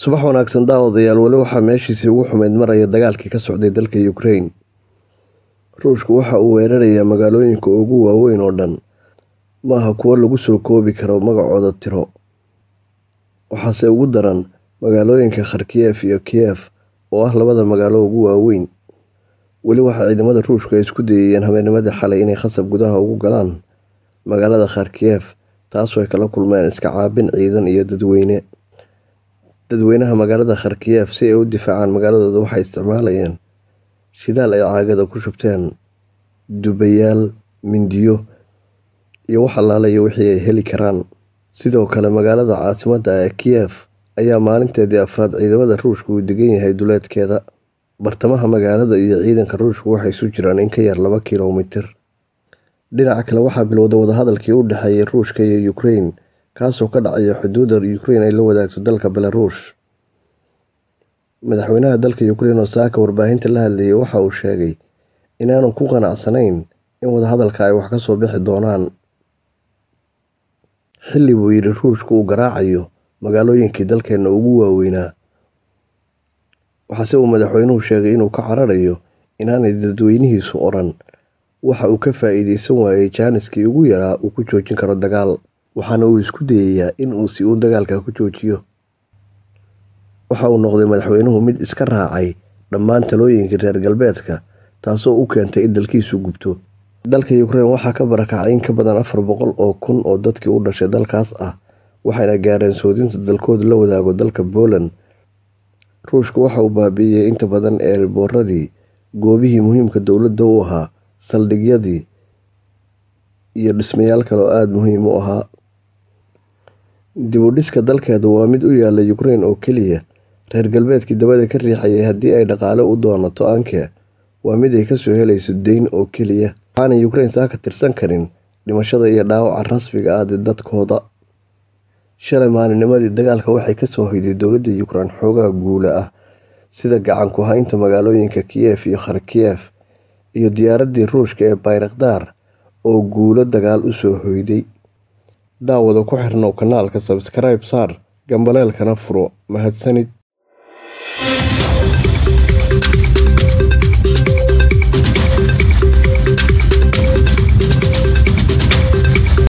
subax wanaagsan daawadayaal weli waxaa meeshiisii ugu xumayd maraya dagaalkii ka socday dalka ukrein ruushku waxa uu weerarayaa magaalooyinka ugu waaweyn oo dhan maaha kuwo lagu soo koobi karo magacooda tiro waxaase ugu daran magaalooyinka kharkiyef iyo kiyef oo ah labada magaalo ugu waaweyn weli waxaa ciidamada ruushku ay isku dayayeen habeennimadii xalay inay khasab gudaha ugu galaan magaalada kharkiyef taasoo ay kala kulmeen iska caabin ciidan iyo dadweyne Dadweynaha magaalada Kharkiv si ay u difaacaan magaaladooda waxay isticmaalayeen shidaal ay caagada ku shubteen, dubayaal mindiyo iyo wax allaale wixii ay heli karaan. Sidoo kale magaalada caasimadda ee kiyef ayaa maalinteedii afraad ciidamada Ruushku uu degan yahay duleedkeeda. Bartamaha magaalada iyo ciidanka Ruushku waxay isu jiraan in ka yar laba kilomitir Dhinaca kale waxaa bilowday wadahadalkii u dhexeeyay Ruushka iyo Ukraine kaasoo ka dhacaya xuduudda ukrein ay la wadaagto dalka belaruush madaxweynaha dalka ukrein oo saaka warbaahinta la hadlayay waxa uu sheegay inaanu ku qanacsanayn in wadahadalka ay wax ka soo bixi doonaan xilli buu yidhi ruushku uu garaacayo magaalooyinkii dalkeenna ugu waaweynaa waxaase uu madaxweynuhu sheegay inuu ka cararayo inaanay dadweynihiisu oran waxa uu ka faa'iidaysan waayey jaaniskii ugu yaraa uu ku joojin karo dagaal waxaana uu isku dayayaa in uu si uu dagaalka ku joojiyo waxa uu noqday madaxweynuhu mid iska raacay dhammaan talooyinkii reer galbeedka taasoo u keentay in dalkiisu gubto dalka ukrein waxaa ka barakacay in ka badan afar boqol oo kun oo dadkii u dhashay dalkaas ah waxayna gaareen soodinta dalkood la wadaago dalka poland ruushku waxa uu baabi'iyey inta badan eerbooradii goobihii muhiimka dowladda u ahaa saldhigyadii iyo dhismayaal kaleoo aada muhiim u ahaa Dib dhiska dalkeedu waa mid u yaalla Ukraine oo keliya, reer galbeedkii dabada ka riixayay haddii ay dhaqaale u doonato Ankia waa mid ay kasoo helayso deyn oo keliya, waxaana Ukraine saa ka tirsan karin dhimashada iyo dhaawaca rasmiga ah dadkooda. Shalay maalinimadii dagaalka waxay kasoo hoyday dowladda Ukraine xoogaa guula ah sida gacan ku haynta magaalooyinka Kiev iyo kharkiyef iyo diyaaraddii Ruushka ee Bayraktar oo guulo dagaal u soo hoyday daawada ku xirnow kanaalka sabskribe saar gambaleelkana furo mahadsanid